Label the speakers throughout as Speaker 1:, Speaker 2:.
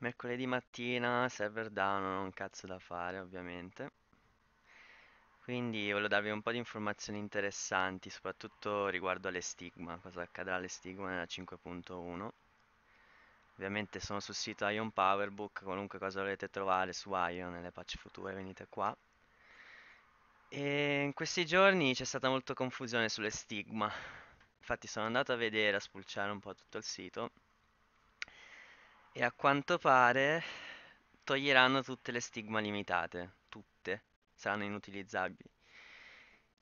Speaker 1: Mercoledì mattina, server down, non ho un cazzo da fare ovviamente. Quindi volevo darvi un po' di informazioni interessanti, soprattutto riguardo alle stigma, cosa accadrà alle stigma nella 5.1. Ovviamente sono sul sito Ion Powerbook, qualunque cosa volete trovare su Ion nelle patch future venite qua. E in questi giorni c'è stata molta confusione sulle stigma. Infatti sono andato a vedere, a spulciare un po' tutto il sito e a quanto pare toglieranno tutte le stigma limitate, tutte, saranno inutilizzabili.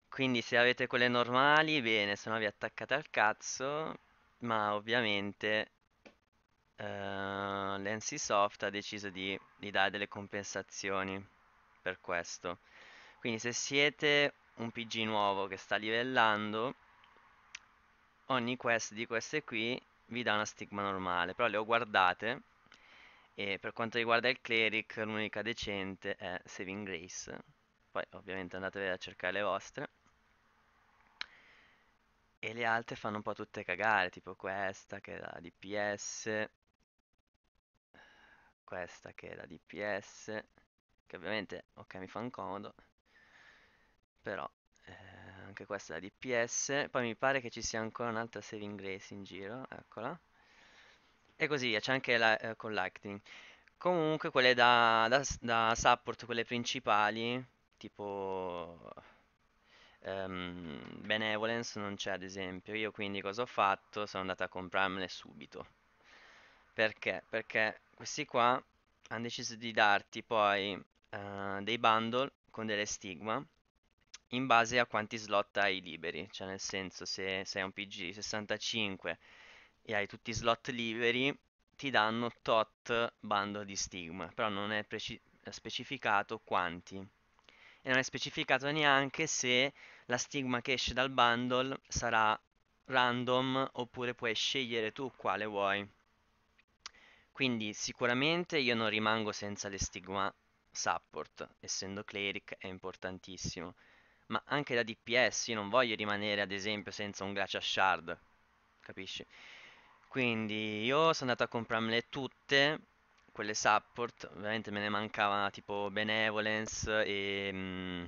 Speaker 1: Quindi se avete quelle normali, bene, se no vi attaccate al cazzo, ma ovviamente uh, eh, l'NCSoft ha deciso di, di dare delle compensazioni per questo. Quindi se siete un PG nuovo che sta livellando, ogni quest di queste qui vi dà una stigma normale, però le ho guardate e per quanto riguarda il cleric, l'unica decente è Saving Grace. Poi ovviamente andatevi a cercare le vostre. E le altre fanno un po' tutte cagare, tipo questa che è la DPS, questa che è la DPS, che ovviamente, ok mi fa un comodo, però eh, anche questa è la DPS. Poi mi pare che ci sia ancora un'altra Saving Grace in giro, eccola. E così c'è anche la eh, con Lightning. Comunque quelle da, da, da support, quelle principali, tipo ehm, Benevolence non c'è ad esempio. Io quindi cosa ho fatto? Sono andato a comprarmele subito. Perché? Perché questi qua hanno deciso di darti poi eh, dei bundle con delle stigma in base a quanti slot hai liberi, cioè nel senso se sei un PG 65 e hai tutti i slot liberi, ti danno tot bando di stigma, però non è preci- specificato quanti. E non è specificato neanche se la stigma che esce dal bundle sarà random oppure puoi scegliere tu quale vuoi. Quindi sicuramente io non rimango senza le stigma support, essendo cleric è importantissimo. Ma anche da DPS io non voglio rimanere ad esempio senza un Glacia Shard, capisci? Quindi io sono andato a comprarmele tutte, quelle support, ovviamente me ne mancava tipo Benevolence e... Mm,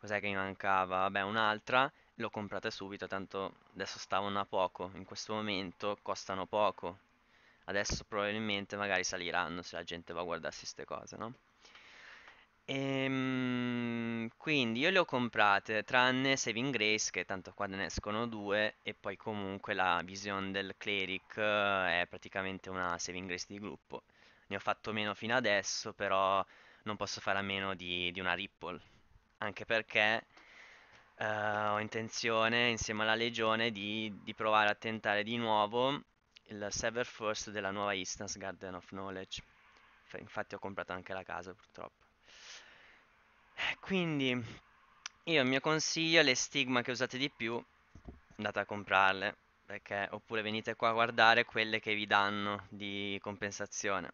Speaker 1: cos'è che mi mancava? Vabbè, un'altra, l'ho comprata subito, tanto adesso stavano a poco, in questo momento costano poco. Adesso probabilmente magari saliranno se la gente va a guardarsi queste cose, no? Ehm, quindi io le ho comprate, tranne Saving Grace, che tanto qua ne escono due, e poi comunque la Vision del Cleric eh, è praticamente una Saving Grace di gruppo. Ne ho fatto meno fino adesso, però non posso fare a meno di, di una Ripple, anche perché eh, ho intenzione, insieme alla Legione, di, di provare a tentare di nuovo il Sever First della nuova Instance Garden of Knowledge. Infatti ho comprato anche la casa, purtroppo. Eh, quindi io il mio consiglio è le stigma che usate di più, andate a comprarle, perché, oppure venite qua a guardare quelle che vi danno di compensazione.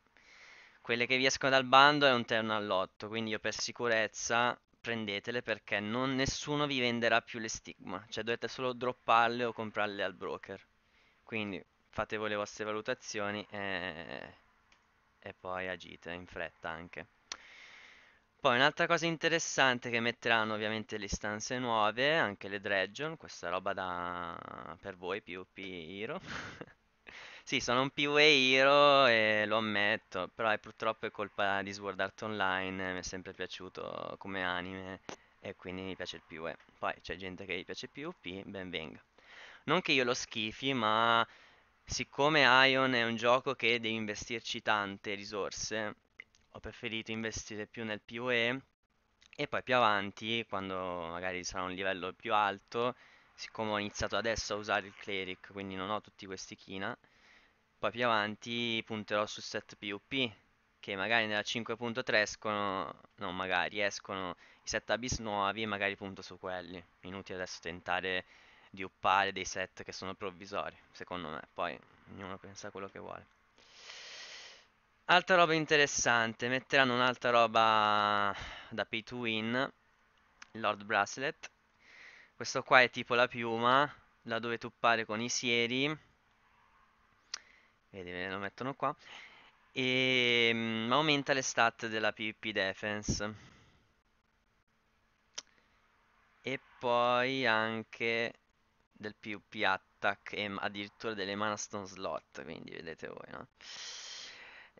Speaker 1: Quelle che vi escono dal bando è un terno all'otto, quindi io per sicurezza prendetele perché non, nessuno vi venderà più le stigma, cioè dovete solo dropparle o comprarle al broker. Quindi fate voi le vostre valutazioni e, e poi agite in fretta anche. Poi un'altra cosa interessante che metteranno ovviamente le istanze nuove, anche le Dredgeon, questa roba da... per voi PvP Hero. sì, sono un PvE Hero e lo ammetto, però è purtroppo è colpa di Sword Art Online, mi è sempre piaciuto come anime e quindi mi piace il PvE. Poi c'è gente che gli piace PvP, ben venga. Non che io lo schifi, ma siccome Ion è un gioco che devi investirci tante risorse ho preferito investire più nel PUE e poi più avanti, quando magari sarà un livello più alto, siccome ho iniziato adesso a usare il cleric, quindi non ho tutti questi kina, poi più avanti punterò su set PUP, che magari nella 5.3 escono, no magari, escono i set abyss nuovi e magari punto su quelli. Inutile adesso tentare di uppare dei set che sono provvisori, secondo me, poi ognuno pensa quello che vuole. Altra roba interessante, metteranno un'altra roba da pay to win, Lord Bracelet. Questo qua è tipo la piuma, la dove tuppare con i sieri. Vedi, me lo mettono qua. E mh, mm, aumenta le stat della PvP Defense. E poi anche del PvP Attack e addirittura delle mana stone slot, quindi vedete voi, no?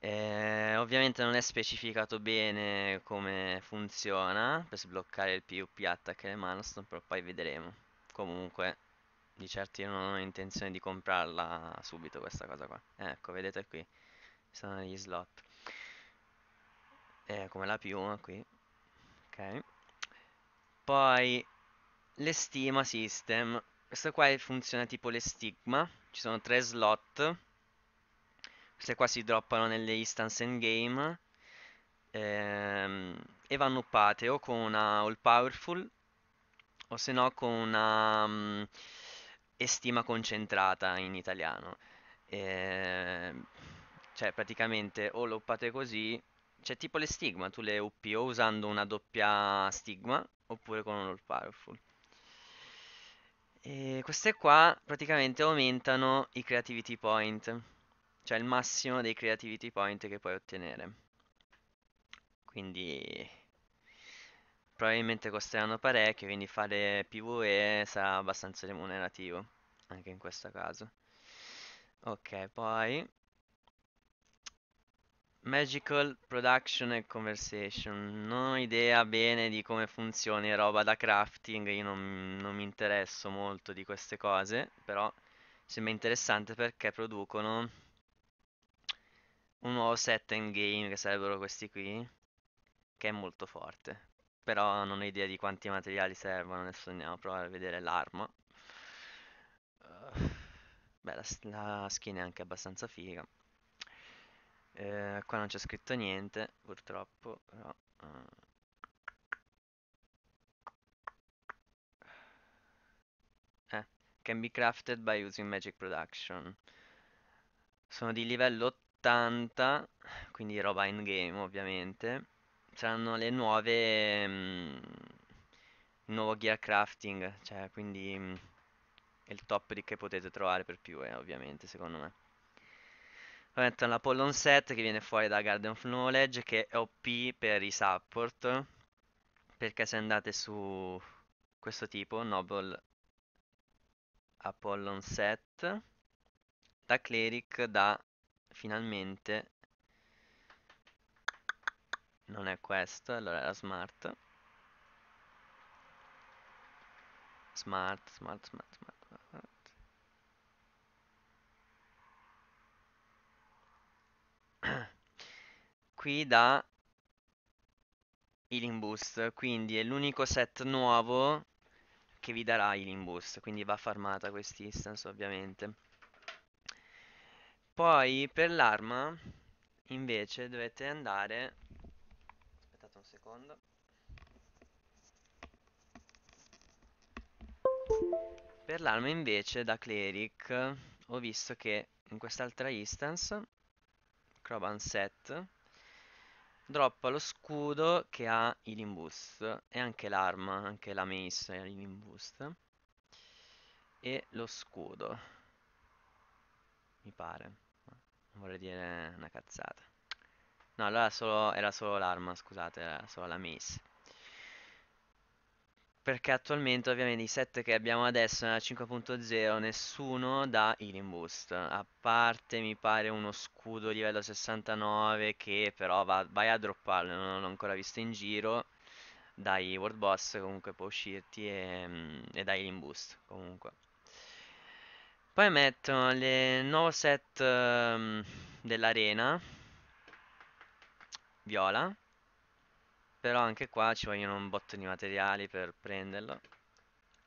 Speaker 1: Eh, ovviamente non è specificato bene come funziona per sbloccare il PUP Attack e le Milestone, però poi vedremo. Comunque, di certo io non ho intenzione di comprarla subito questa cosa qua. Eh, ecco, vedete qui, sono gli slot. Eh, come la piuma qui. Ok. Poi, stima system. Questo qua funziona tipo le stigma. Ci sono tre slot queste qua si droppano nelle instance endgame ehm, e vanno uppate o con una All Powerful o se no con una um, mm, Estima Concentrata in italiano. Ehm, cioè praticamente o lo uppate così, cioè tipo le stigma, tu le uppi o usando una doppia stigma oppure con un All Powerful. E queste qua praticamente aumentano i creativity point cioè il massimo dei creativity point che puoi ottenere. Quindi probabilmente costeranno parecchio, quindi fare PvE sarà abbastanza remunerativo, anche in questo caso. Ok, poi Magical Production e Conversation. Non ho idea bene di come funzioni roba da crafting, io non, non mi interesso molto di queste cose, però sembra interessante perché producono un nuovo set in game che sarebbero questi qui, che è molto forte. Però non ho idea di quanti materiali servono, adesso andiamo a provare a vedere l'arma. Eh, beh, la, la, skin è anche abbastanza figa. Uh, qua non c'è scritto niente, purtroppo, però... Eh. can be crafted by using magic production. Sono di livello 80, quindi roba in game ovviamente, saranno le nuove, mh, mm, il nuovo gear crafting, cioè quindi mh, mm, il top di che potete trovare per più eh, ovviamente secondo me. Poi mettono l'Apollon Set che viene fuori da Garden of Knowledge che è OP per i support, perché se andate su questo tipo, Noble Apollon Set, da Cleric da finalmente non è questo, allora era smart. Smart, smart, smart, smart. smart. Qui da Healing Boost, quindi è l'unico set nuovo che vi darà Healing Boost, quindi va farmata quest'instance ovviamente. Poi per l'arma invece dovete andare Aspettate un secondo Per l'arma invece da cleric ho visto che in quest'altra instance Croban set droppa lo scudo che ha healing boost e anche l'arma, anche la mace ha healing boost e lo scudo mi pare vorrei dire una cazzata. No, allora solo, era solo l'arma, scusate, era solo la mace. Perché attualmente ovviamente i set che abbiamo adesso nella 5.0 nessuno dà healing boost. A parte mi pare uno scudo livello 69 che però va, vai a dropparlo, non l'ho ancora visto in giro. Dai World Boss comunque può uscirti e, mm, e dai healing boost comunque. Poi mettono il nuovo set um, dell'arena viola. Però anche qua ci vogliono un botto di materiali per prenderlo.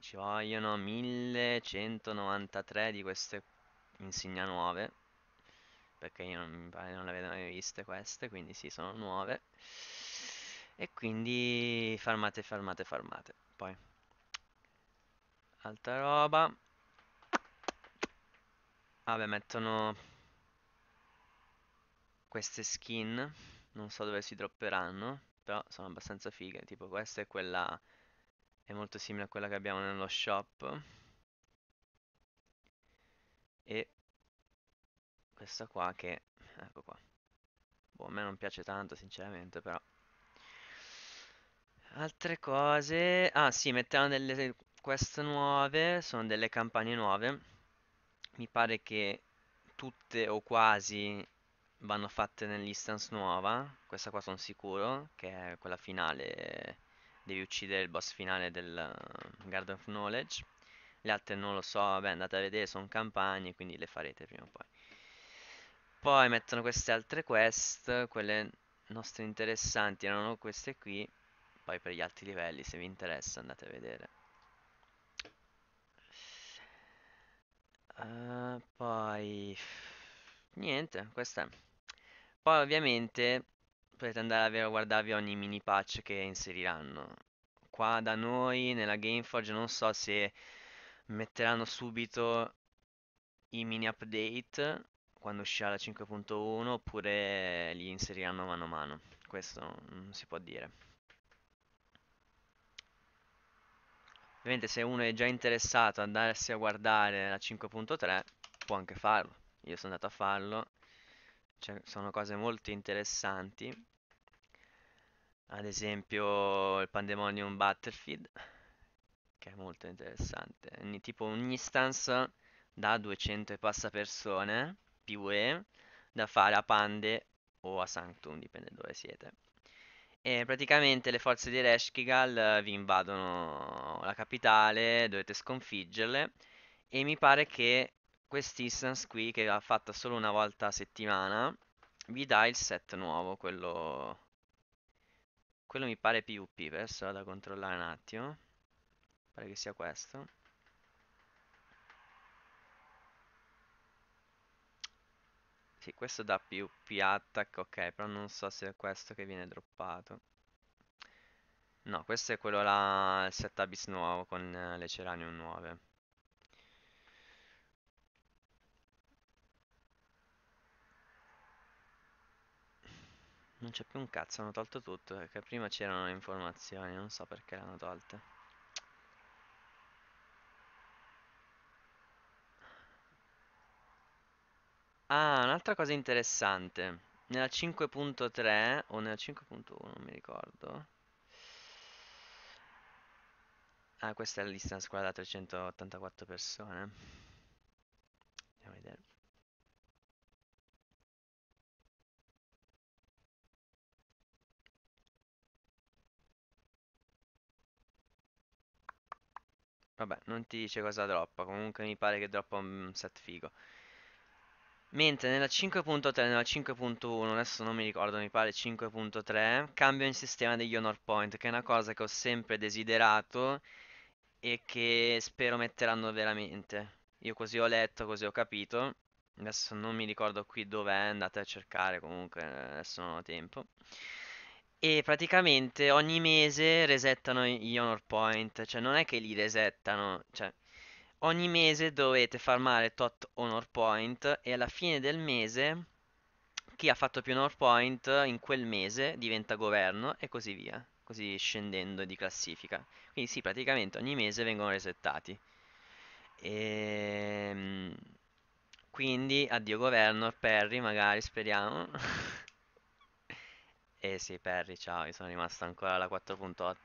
Speaker 1: Ci vogliono 1193 di queste insignia nuove. Perché io non, non le avevo mai viste queste, quindi sì, sono nuove. E quindi farmate, farmate, farmate. Poi. Altra roba. Vabbè, mettono queste skin, non so dove si dropperanno, però sono abbastanza fighe, tipo questa è quella, è molto simile a quella che abbiamo nello shop. E questa qua che, ecco qua, boh, a me non piace tanto sinceramente, però. Altre cose, ah sì, metteranno delle quest nuove, sono delle campagne nuove mi pare che tutte o quasi vanno fatte nell'instance nuova, questa qua sono sicuro, che è quella finale, devi uccidere il boss finale del eh, Garden of Knowledge, le altre non lo so, vabbè andate a vedere, sono campagne, quindi le farete prima o poi. Poi mettono queste altre quest, quelle nostre interessanti erano queste qui, poi per gli altri livelli se vi interessa andate a vedere. Eh, poi niente, questa è. Poi ovviamente potete andare a guardarvi ogni mini patch che inseriranno. Qua da noi nella Gameforge non so se metteranno subito i mini update quando uscirà la 5.1 oppure li inseriranno mano a mano. Questo non si può dire. Ovviamente se uno è già interessato ad andarsi a guardare la 5.3 può anche farlo. Io sono andato a farlo. Cioè, sono cose molto interessanti. Ad esempio il Pandemonium Battlefield, che è molto interessante. Ogni, tipo un instance da 200 e passa persone, PvE, da fare a Pande o a Sanctum, dipende da dove siete. E praticamente le forze di Reshkigal eh, vi invadono la capitale, dovete sconfiggerle e mi pare che quest'instance qui, che va fatta solo una volta a settimana, vi dà il set nuovo, quello... Quello mi pare PvP, adesso vado a controllare un attimo. Pare che sia questo. Sì, questo dà più P attack, ok, però non so se è questo che viene droppato. No, questo è quello là, il 7 Abyss nuovo con eh, le Ceranium nuove. Non c'è più un cazzo, hanno tolto tutto, perché prima c'erano le informazioni, non so perché l'hanno tolte. un'altra cosa interessante. Nella 5.3 o nella 5.1, non mi ricordo. Ah, questa è la lista squadra da 384 persone. Andiamo a vedere. Vabbè, non ti dice cosa droppa, comunque mi pare che droppa un mm, set figo. Mentre nella 5.3 nella 5.1, adesso non mi ricordo, mi pare 5.3, cambio il sistema degli honor point, che è una cosa che ho sempre desiderato e che spero metteranno veramente. Io così ho letto, così ho capito. Adesso non mi ricordo qui dov'è, andate a cercare comunque, adesso non ho tempo. E praticamente ogni mese resettano gli honor point, cioè non è che li resettano, cioè ogni mese dovete farmare tot honor point e alla fine del mese chi ha fatto più honor point in quel mese diventa governo e così via, così scendendo di classifica. Quindi sì, praticamente ogni mese vengono resettati. E... Ehm, quindi addio governo, Perry magari, speriamo. eh sì, Perry, ciao, mi sono rimasto ancora alla 4.8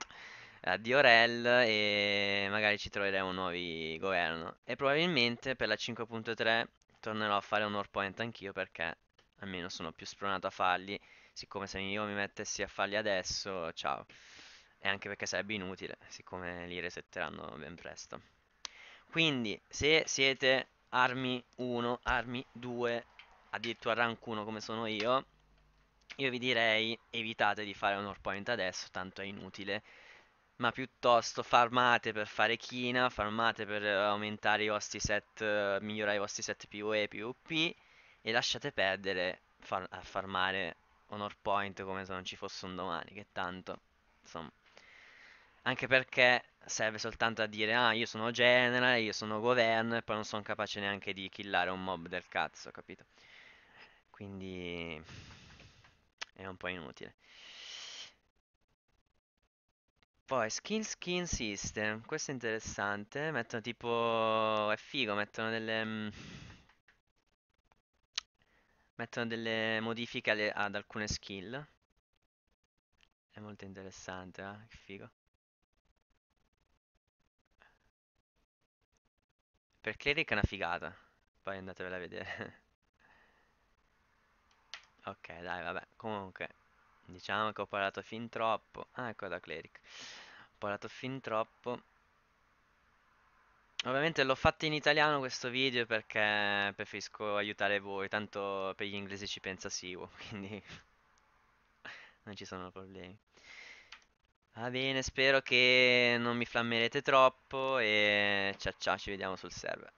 Speaker 1: a Diorel e magari ci troveremo nuovi governo. E probabilmente per la 5.3 tornerò a fare un warpoint anch'io perché almeno sono più spronato a farli. Siccome se io mi mettessi a farli adesso, ciao. E anche perché sarebbe inutile, siccome li resetteranno ben presto. Quindi, se siete armi 1, armi 2, addirittura rank 1 come sono io, io vi direi evitate di fare un warpoint adesso, tanto è inutile ma piuttosto farmate per fare china, farmate per eh, aumentare i vostri set, eh, migliorare i vostri set PoE, PvP e lasciate perdere far, a farmare honor point come se non ci fosse un domani, che tanto, insomma. Anche perché serve soltanto a dire, ah, io sono general, io sono governo e poi non sono capace neanche di killare un mob del cazzo, capito? Quindi è un po' inutile. Poi skin skin system, questo è interessante, mettono tipo, è figo, mettono delle, mm, mettono delle modifiche alle, ad alcune skill, è molto interessante, eh? che figo. Per cleric è una figata, poi andatevela a vedere. ok, dai, vabbè, comunque... Diciamo che ho parlato fin troppo. Ah, ecco da Cleric. Ho parlato fin troppo. Ovviamente l'ho fatto in italiano questo video perché preferisco aiutare voi, tanto per gli inglesi ci pensa Sivo, quindi non ci sono problemi. Va bene, spero che non mi flammerete troppo e ciao ciao, ci vediamo sul server.